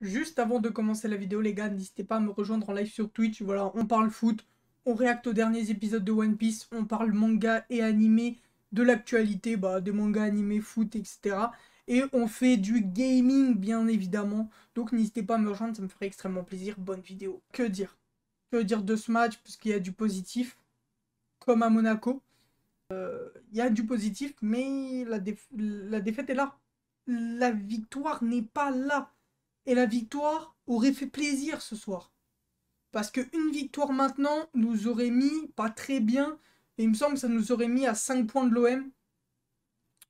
Juste avant de commencer la vidéo, les gars, n'hésitez pas à me rejoindre en live sur Twitch. Voilà, on parle foot, on réacte aux derniers épisodes de One Piece, on parle manga et animé, de l'actualité, bah, des mangas animés, foot, etc. Et on fait du gaming, bien évidemment. Donc n'hésitez pas à me rejoindre, ça me ferait extrêmement plaisir. Bonne vidéo. Que dire Que dire de ce match parce qu'il y a du positif, comme à Monaco. Euh, il y a du positif, mais la défaite est là. La victoire n'est pas là. Et la victoire aurait fait plaisir ce soir. Parce qu'une victoire maintenant nous aurait mis pas très bien. Et il me semble que ça nous aurait mis à 5 points de l'OM.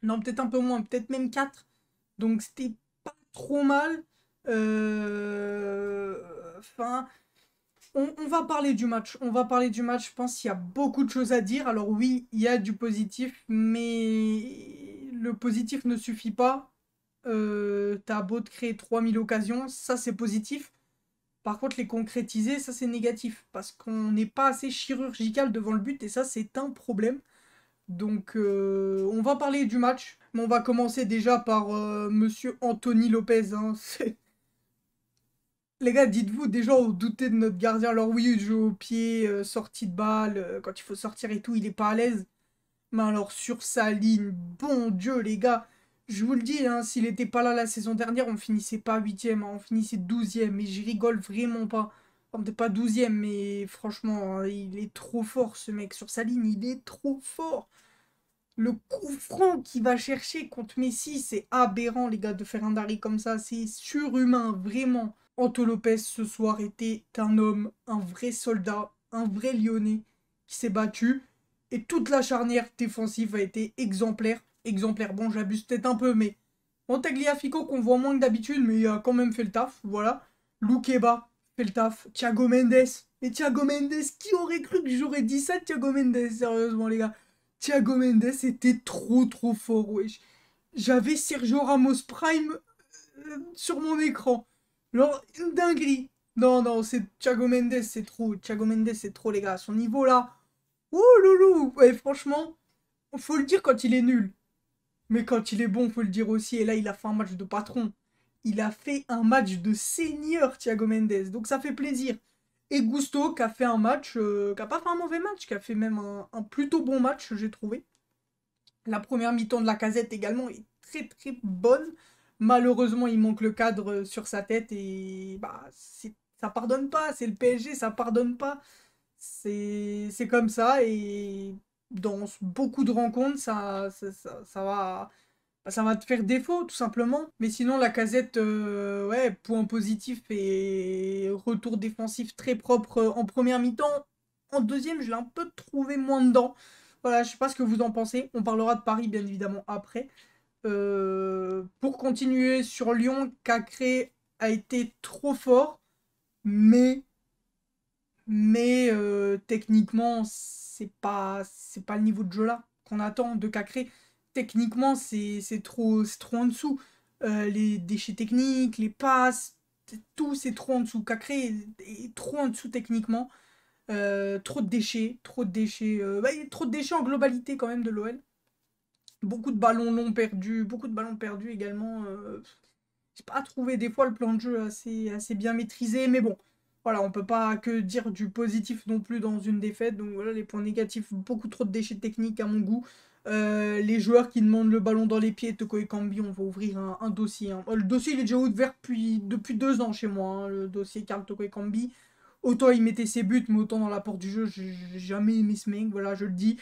Non, peut-être un peu moins, peut-être même 4. Donc c'était pas trop mal. Euh... on, va parler du match. On va parler du match. Je pense qu'il y a beaucoup de choses à dire. Alors oui, il y a du positif, mais le positif ne suffit pas. Euh, t'as beau te créer 3000 occasions, ça c'est positif. Par contre, les concrétiser, ça c'est négatif, parce qu'on n'est pas assez chirurgical devant le but, et ça c'est un problème. Donc euh, on va parler du match, mais on va commencer déjà par euh, Monsieur Anthony Lopez. Hein. les gars, dites-vous déjà, on doutait de notre gardien. Alors oui, il joue au pied, sortie de balle, quand il faut sortir et tout, il est pas à l'aise. Mais alors sur sa ligne, bon Dieu les gars, je vous le dis, hein, s'il n'était pas là la saison dernière, on finissait pas 8e, hein, on finissait 12e. Et je rigole vraiment pas. On n'était pas douzième, mais franchement, hein, il est trop fort ce mec sur sa ligne. Il est trop fort. Le coup franc qu'il va chercher contre Messi, c'est aberrant, les gars, de faire un Dari comme ça. C'est surhumain, vraiment. Anto Lopez, ce soir, était un homme, un vrai soldat, un vrai lyonnais qui s'est battu. Et toute la charnière défensive a été exemplaire exemplaire. Bon, j'abuse peut-être un peu, mais Montagliafico qu'on voit moins que d'habitude, mais il a quand même fait le taf, voilà. Lukeba fait le taf, Thiago Mendes. Et Thiago Mendes, qui aurait cru que j'aurais dit ça, Thiago Mendes, sérieusement les gars. Thiago Mendes était trop trop fort, J'avais Sergio Ramos Prime euh, sur mon écran. Genre, une dinguerie. Non, non, c'est Thiago Mendes, c'est trop. Thiago Mendes, c'est trop, les gars. À son niveau là. Oh loulou Ouais, franchement, faut le dire quand il est nul. Mais quand il est bon, faut le dire aussi. Et là, il a fait un match de patron. Il a fait un match de seigneur, Thiago Mendes. Donc ça fait plaisir. Et Gusto, qui a fait un match, euh, qui a pas fait un mauvais match, qui a fait même un, plutôt bon match, j'ai trouvé. La première mi-temps de la casette également est très très bonne. Malheureusement, il manque le cadre sur sa tête et bah, ça pardonne pas. C'est le PSG, ça pardonne pas. C'est comme ça et dans beaucoup de rencontres, ça, ça, va bah, ça va te faire défaut tout simplement. Mais sinon la casette, euh, ouais, point positif et retour défensif très propre euh, en première mi-temps. En deuxième, je l'ai un peu trouvé moins dedans. Voilà, je sais pas ce que vous en pensez. On parlera de Paris bien évidemment après. Euh, pour continuer sur Lyon, Cacré a été trop fort, mais mais techniquement c'est pas c'est pas le niveau de jeu là qu'on attend de Cacré. Techniquement, c'est trop, trop en dessous. Euh, les déchets techniques, les passes, tout c'est trop en dessous. Cacré est trop en dessous techniquement. Euh, trop de déchets, trop de déchets, euh, bah, trop de déchets en globalité quand même de l'OL. Beaucoup de ballons longs perdus, beaucoup de ballons perdus également. J'ai pas trouvé des fois le plan de jeu assez bien maîtrisé, mais bon, voilà, on peut pas que dire du positif non plus dans une défaite. Donc voilà, les points négatifs, beaucoup trop de déchets techniques à mon goût. Euh, les joueurs qui demandent le ballon dans les pieds, Toko et Kambi, on va ouvrir un, dossier. Hein. Oh, le dossier, il est déjà ouvert depuis, depuis deux ans chez moi, hein, le dossier Karl Toko et Kambi. Autant il mettait ses buts, mais autant dans la porte du jeu, j'ai jamais aimé ce mec, voilà, je le dis.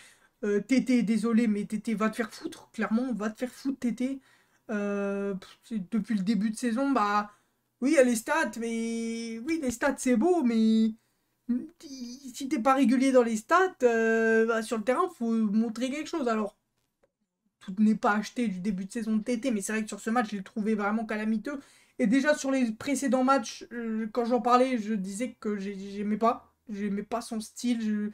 Euh, Tété, désolé, mais Tété, va te faire foutre, clairement, va te faire foutre, Tété. Euh, depuis le début de saison, bah oui, il y a les stats, mais. Oui, les stats, c'est beau, mais. Si t'es pas régulier dans les stats, euh, bah, sur le terrain, faut montrer quelque chose. Alors, tout n'est pas acheté du début de saison de TT, mais c'est vrai que sur ce match, je l'ai trouvé vraiment calamiteux. Et déjà, sur les précédents matchs, euh, quand j'en parlais, je disais que j'aimais pas. J'aimais pas son style. J'ai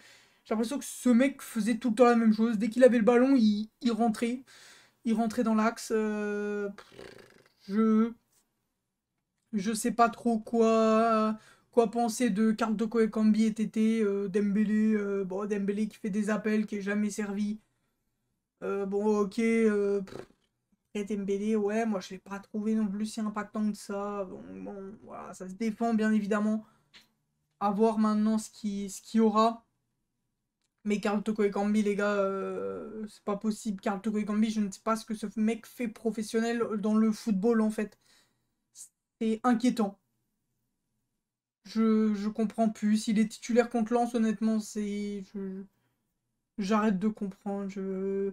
l'impression que ce mec faisait tout le temps la même chose. Dès qu'il avait le ballon, il, rentrait. Il rentrait dans l'axe. Euh, je je sais pas trop quoi quoi penser de Toco de et TT, euh, Dembélé, euh, Dembélé qui fait des appels, qui est jamais servi. Euh, bon, ok, et Dembélé, ouais, moi je l'ai pas trouvé non plus si impactant que ça. Bon, voilà, ça se défend bien évidemment. À voir maintenant ce qu'il ce aura. Mais Carl Toko Kambi, les gars, c'est pas possible. Carl Toko je ne sais pas ce que ce mec fait professionnel dans le football en fait c'est inquiétant. Je, je comprends plus. S'il est titulaire contre Lens, honnêtement, c'est. J'arrête de comprendre. Je...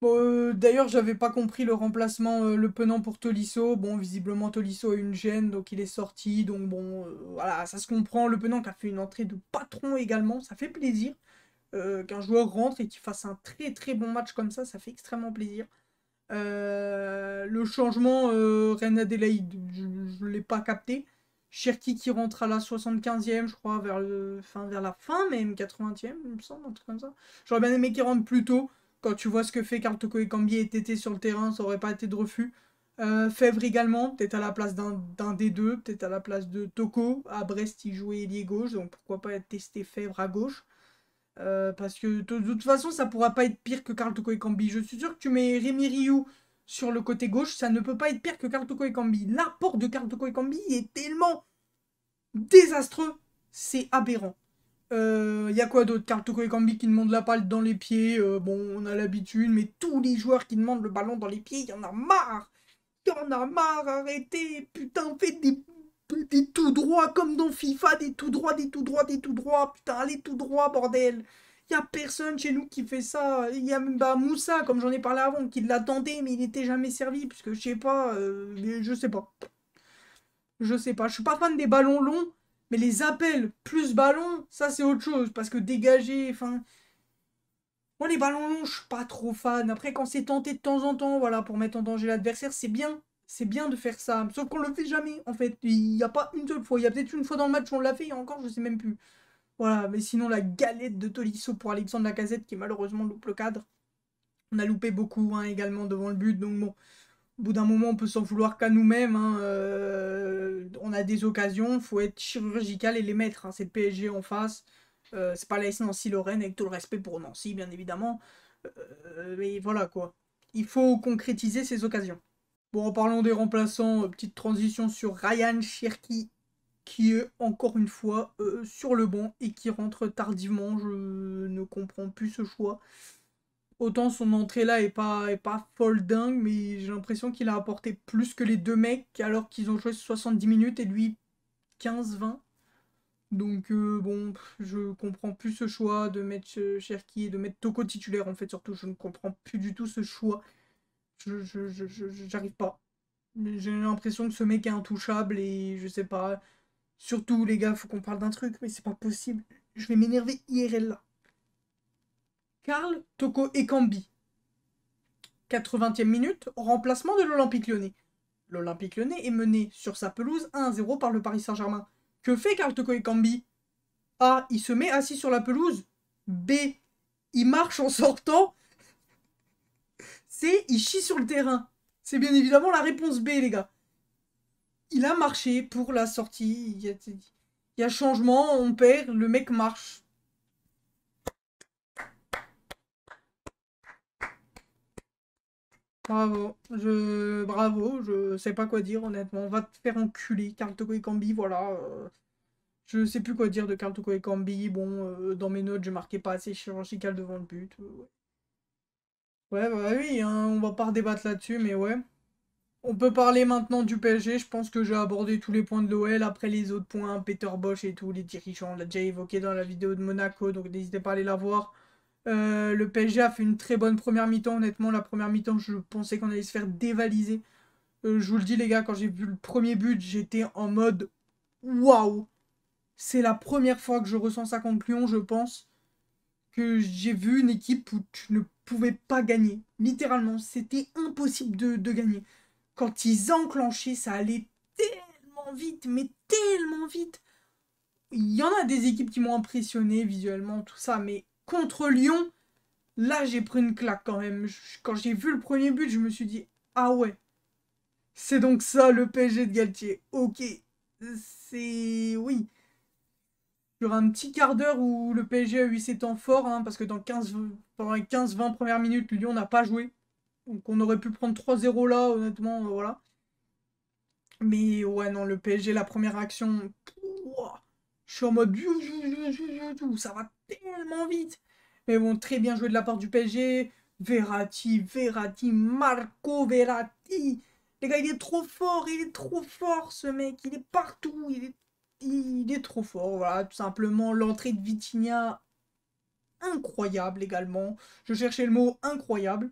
Bon, euh, D'ailleurs, j'avais pas compris le remplacement, euh, le penant pour Tolisso. Bon, visiblement, Tolisso a une gêne, donc il est sorti. Donc bon, euh, voilà, ça se comprend. Le penant qui a fait une entrée de patron également, ça fait plaisir. Qu'un joueur rentre et qu'il fasse un très très bon match comme ça, ça fait extrêmement plaisir. Euh, le changement, euh, Reine Adélaïde, je ne l'ai pas capté. Cherki qui rentre à la 75e, je crois, vers, le, fin, vers la fin, même 80e, il me semble, un truc comme ça. J'aurais bien aimé qu'il rentre plus tôt. Quand tu vois ce que fait Karl Toko et Cambier et sur le terrain, ça aurait pas été de refus. Euh, Fèvre également, peut-être à la place d'un des deux, peut-être à la place de Toko. À Brest, il jouait ailier gauche, donc pourquoi pas tester Fèvre à gauche. Euh, parce que de, toute façon, ça pourra pas être pire que Carl Toko et Je suis sûr que tu mets Rémi Ryu sur le côté gauche, ça ne peut pas être pire que Carl Toko et L'apport de Carl Toko est tellement désastreux, c'est aberrant. Il euh, y a quoi d'autre Carl Toko qui demande la palle dans les pieds. Euh, bon, on a l'habitude, mais tous les joueurs qui demandent le ballon dans les pieds, il y en a marre. Il y en a marre, arrêtez. Putain, faites des des tout droits comme dans FIFA, des tout droits, des tout droits, des tout droits. Putain, allez tout droit, bordel. Il a personne chez nous qui fait ça. Il y a bah, Moussa, comme j'en ai parlé avant, qui l'attendait, mais il n'était jamais servi, puisque je sais pas, euh, je sais pas. Je sais pas. Je suis pas fan des ballons longs, mais les appels plus ballons, ça c'est autre chose, parce que dégager, enfin... Moi, les ballons longs, je suis pas trop fan. Après, quand c'est tenté de temps en temps, voilà, pour mettre en danger l'adversaire, c'est bien c'est bien de faire ça. Sauf qu'on le fait jamais, en fait. Il n'y a pas une seule fois. Il y a peut-être une fois dans le match où on l'a fait, et encore, je sais même plus. Voilà, mais sinon, la galette de Tolisso pour Alexandre Lacazette, qui malheureusement loupe le cadre. On a loupé beaucoup hein, également devant le but, donc bon. Au bout d'un moment, on peut s'en vouloir qu'à nous-mêmes. Hein. Euh, on a des occasions, faut être chirurgical et les mettre. Hein. C'est PSG en face. Euh, c'est pas la Nancy-Lorraine, avec tout le respect pour Nancy, bien évidemment. Euh, mais voilà quoi. Il faut concrétiser ces occasions. Bon, en parlant des remplaçants, euh, petite transition sur Ryan Cherki, qui est encore une fois euh, sur le banc et qui rentre tardivement. Je ne comprends plus ce choix. Autant son entrée là est pas, pas folle dingue, mais j'ai l'impression qu'il a apporté plus que les deux mecs alors qu'ils ont joué 70 minutes et lui 15-20. Donc euh, bon, je comprends plus ce choix de mettre Cherki et de mettre Toko titulaire en fait surtout. Je ne comprends plus du tout ce choix. Je, j'arrive pas. J'ai l'impression que ce mec est intouchable et je sais pas. Surtout, les gars, faut qu'on parle d'un truc, mais c'est pas possible. Je vais m'énerver hier et là. Karl Toko Ekambi. 80e minute, remplacement de l'Olympique lyonnais. L'Olympique lyonnais est mené sur sa pelouse 1-0 par le Paris Saint-Germain. Que fait Karl Toko Ekambi A. Il se met assis sur la pelouse. B. Il marche en sortant c'est il chie sur le terrain. C'est bien évidemment la réponse B, les gars. Il a marché pour la sortie. Il y a, changement, on perd, le mec marche. Bravo, je... Bravo, je sais pas quoi dire honnêtement. On va te faire enculer, Karl Toko et voilà. Euh, je sais plus quoi dire de Karl Toko et Bon, euh, dans mes notes, je marquais pas assez chirurgical devant le but. Euh, Ouais, bah oui, hein, on va pas redébattre là-dessus, mais ouais. On peut parler maintenant du PSG. Je pense que j'ai abordé tous les points de l'OL. Après les autres points, hein, Peter Bosch et tous les dirigeants, on l'a déjà évoqué dans la vidéo de Monaco, donc n'hésitez pas à aller la voir. Euh, le PSG a fait une très bonne première mi-temps. Honnêtement, la première mi-temps, je pensais qu'on allait se faire dévaliser. Euh, je vous le dis, les gars, quand j'ai vu le premier but, j'étais en mode waouh. C'est la première fois que je ressens ça contre Lyon, je pense, que j'ai vu une équipe où tu ne pouvaient pas gagner. Littéralement, c'était impossible de, gagner. Quand ils enclenchaient, ça allait tellement vite, mais tellement vite. Il y en a des équipes qui m'ont impressionné visuellement, tout ça, mais contre Lyon, là j'ai pris une claque quand même. quand j'ai vu le premier but, je me suis dit, ah ouais, c'est donc ça le PSG de Galtier. Ok, c'est... oui sur un petit quart d'heure où le PSG a eu ses temps forts, hein, parce que dans 15, pendant les 15-20 premières minutes, Lyon n'a pas joué. Donc on aurait pu prendre 3-0 là, honnêtement, euh, voilà. Mais ouais, non, le PSG, la première action, je suis en mode ça va tellement vite. Mais bon, très bien joué de la part du PSG. Verratti, Verratti, Marco Verratti. Les gars, il est trop fort, il est trop fort ce mec, il est partout, il est il est trop fort, voilà, tout simplement. L'entrée de Vitinha, incroyable également. Je cherchais le mot incroyable.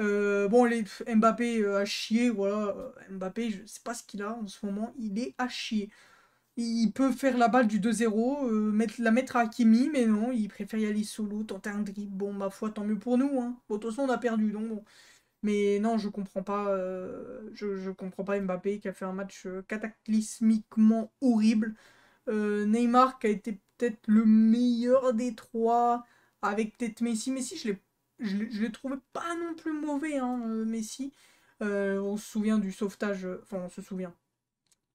Euh, bon, les, Mbappé euh, a chier, voilà. Euh, Mbappé, je sais pas ce qu'il a en ce moment, il est à chier. Il peut faire la balle du 2-0, mettre, la mettre à Hakimi, mais non, il préfère y aller solo, tenter un dribble. Bon, ma foi, tant mieux pour nous. Hein. Bon, de toute façon, on a perdu, donc bon. Mais non, je comprends pas. Euh, je, comprends pas Mbappé qui a fait un match euh, cataclysmiquement horrible. Euh, Neymar qui a été peut-être le meilleur des trois avec peut-être Messi. Messi, je l'ai, je, l'ai trouvé pas non plus mauvais, hein, Messi. on se souvient du sauvetage, enfin on se souvient,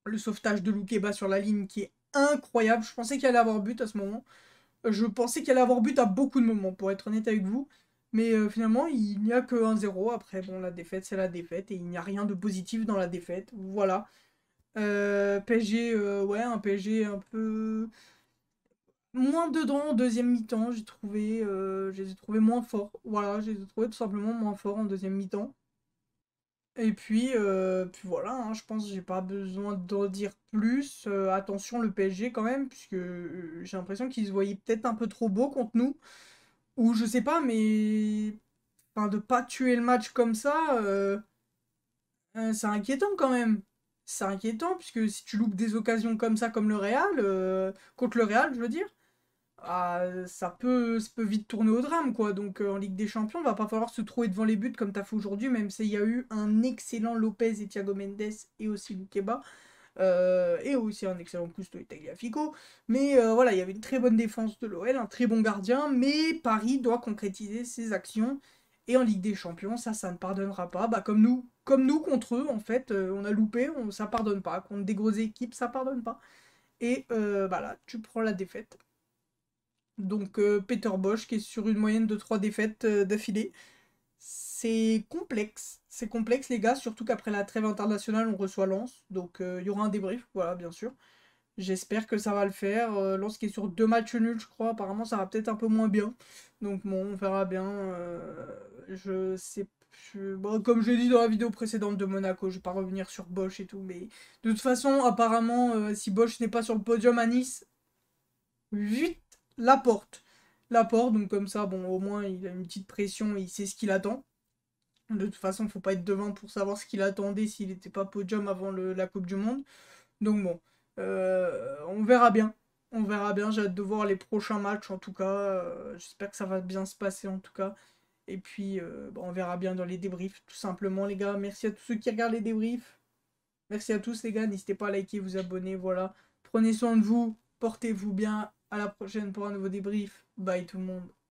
le sauvetage de Loukeba sur la ligne qui est incroyable. Je pensais qu'il allait avoir but à ce moment. Je pensais qu'il allait avoir but à beaucoup de moments, pour être honnête avec vous. Mais euh, finalement, il n'y a que un 0 Après, bon, la défaite, c'est la défaite. Et il n'y a rien de positif dans la défaite. Voilà. Euh, PSG, euh, ouais, un PSG un peu moins dedans en deuxième mi-temps. J'ai trouvé, ai trouvés moins fort. Voilà, ai trouvé tout simplement moins fort en deuxième mi-temps. Et puis, puis voilà, hein, je pense que j'ai pas besoin d'en dire plus. attention le PSG quand même, puisque j'ai l'impression qu'ils se voyaient peut-être un peu trop beau contre nous. Ou je sais pas, mais. Enfin, de pas tuer le match comme ça, euh, euh, c'est inquiétant quand même. C'est inquiétant, puisque si tu loupes des occasions comme ça, comme le Real, euh, contre le Real, je veux dire, ah, ça, peut, peut vite tourner au drame, quoi. Donc en Ligue des Champions, va pas falloir se trouver devant les buts comme t'as fait aujourd'hui, même s'il y a eu un excellent Lopez et Thiago Mendes et aussi Luqueba. Euh, et aussi un excellent Cousteau et Tagliafico. Mais euh, voilà, il y avait une très bonne défense de l'OL, un très bon gardien, mais Paris doit concrétiser ses actions. Et en Ligue des Champions, ça, ça ne pardonnera pas. Bah, comme nous, comme nous contre eux, en fait, euh, on a loupé, on, ça pardonne pas. Contre des grosses équipes, ça ne pardonne pas. Et voilà, bah tu prends la défaite. Donc Peter Bosch qui est sur une moyenne de 3 défaites d'affilée c'est complexe. C'est complexe, les gars, surtout qu'après la trêve internationale, on reçoit Lens. Donc, il euh, y aura un débrief, voilà, bien sûr. J'espère que ça va le faire. Lance euh, Lens qui est sur deux matchs nuls, je crois. Apparemment, ça va peut-être un peu moins bien. Donc, bon, on verra bien. Euh, je sais comme je l'ai dit dans la vidéo précédente de Monaco, je vais pas revenir sur Bosch et tout, mais de toute façon, apparemment, si Bosch n'est pas sur le podium à Nice, vite la porte. La porte, donc comme ça, bon, au moins, il a une petite pression, il sait ce qu'il attend. De toute façon, il faut pas être devant pour savoir ce qu'il attendait s'il n'était pas podium avant la Coupe du Monde. Donc bon, euh, on verra bien. On verra bien. J'ai hâte de voir les prochains matchs en tout cas. Euh, j'espère que ça va bien se passer en tout cas. Et puis, euh, on verra bien dans les débriefs, tout simplement, les gars. Merci à tous ceux qui regardent les débriefs. Merci à tous, les gars. N'hésitez pas à liker, vous abonner. Voilà. Prenez soin de vous. Portez-vous bien. À la prochaine pour un nouveau débrief. Bye, tout le monde.